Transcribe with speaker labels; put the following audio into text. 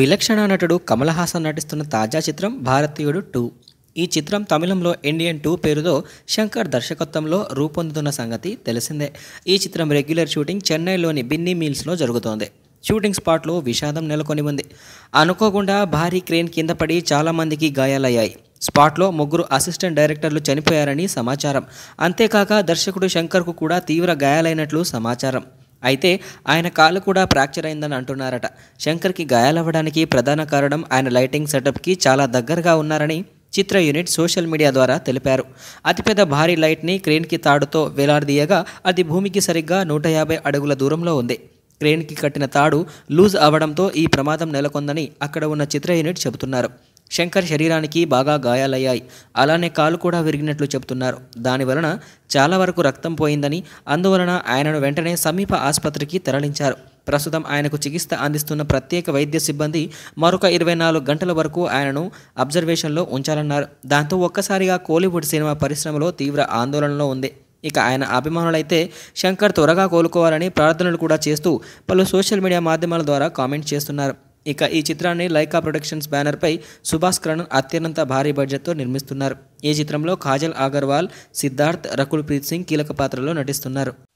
Speaker 1: విలక్షణ నటుడు కమల్ హాసన్ నటిస్తున్న తాజా చిత్రం భారతీయుడు టూ ఈ చిత్రం తమిళంలో ఇండియన్ టూ పేరుతో శంకర్ దర్శకత్వంలో రూపొందుతున్న సంగతి తెలిసిందే ఈ చిత్రం రెగ్యులర్ షూటింగ్ చెన్నైలోని బిన్నీ మిల్స్లో జరుగుతోంది షూటింగ్ స్పాట్లో విషాదం నెలకొని ఉంది అనుకోకుండా భారీ క్రేన్ కింద పడి చాలామందికి గాయాలయ్యాయి స్పాట్లో ముగ్గురు అసిస్టెంట్ డైరెక్టర్లు చనిపోయారని సమాచారం అంతేకాక దర్శకుడు శంకర్కు కూడా తీవ్ర గాయాలైనట్లు సమాచారం అయితే ఆయన కాలు కూడా ఫ్రాక్చర్ అయిందని అంటున్నారట శంకర్కి గాయాలవ్వడానికి ప్రధాన కారణం ఆయన లైటింగ్ సెటప్కి చాలా దగ్గరగా ఉన్నారని చిత్ర యూనిట్ సోషల్ మీడియా ద్వారా తెలిపారు అతిపెద్ద భారీ లైట్ని క్రేన్కి తాడుతో వేలాడదీయగా అది భూమికి సరిగ్గా నూట యాభై అడుగుల దూరంలో ఉంది క్రేన్కి కట్టిన తాడు లూజ్ అవ్వడంతో ఈ ప్రమాదం నెలకొందని అక్కడ ఉన్న చిత్ర యూనిట్ చెబుతున్నారు శంకర్ శరీరానికి బాగా గాయాలయ్యాయి అలానే కాలు కూడా విరిగినట్లు చెబుతున్నారు దానివలన చాలా వరకు రక్తం పోయిందని అందువలన ఆయనను వెంటనే సమీప ఆసుపత్రికి తరలించారు ప్రస్తుతం ఆయనకు చికిత్స అందిస్తున్న ప్రత్యేక వైద్య సిబ్బంది మరొక ఇరవై నాలుగు గంటల వరకు ఆయనను అబ్జర్వేషన్లో ఉంచాలన్నారు దాంతో ఒక్కసారిగా కోలీవుడ్ సినిమా పరిశ్రమలో తీవ్ర ఆందోళనలో ఉంది ఇక ఆయన అభిమానులైతే శంకర్ త్వరగా కోలుకోవాలని ప్రార్థనలు కూడా చేస్తూ పలు సోషల్ మీడియా మాధ్యమాల ద్వారా కామెంట్ చేస్తున్నారు ఇక ఈ చిత్రాన్ని లైకా ప్రొడక్షన్స్ బ్యానర్పై సుభాష్ కరణ్ అత్యనంత భారీ బడ్జెట్తో నిర్మిస్తున్నారు ఈ చిత్రంలో కాజల్ అగర్వాల్ సిద్ధార్థ్ రకుల్ ప్రీత్ సింగ్ కీలక పాత్రలో నటిస్తున్నారు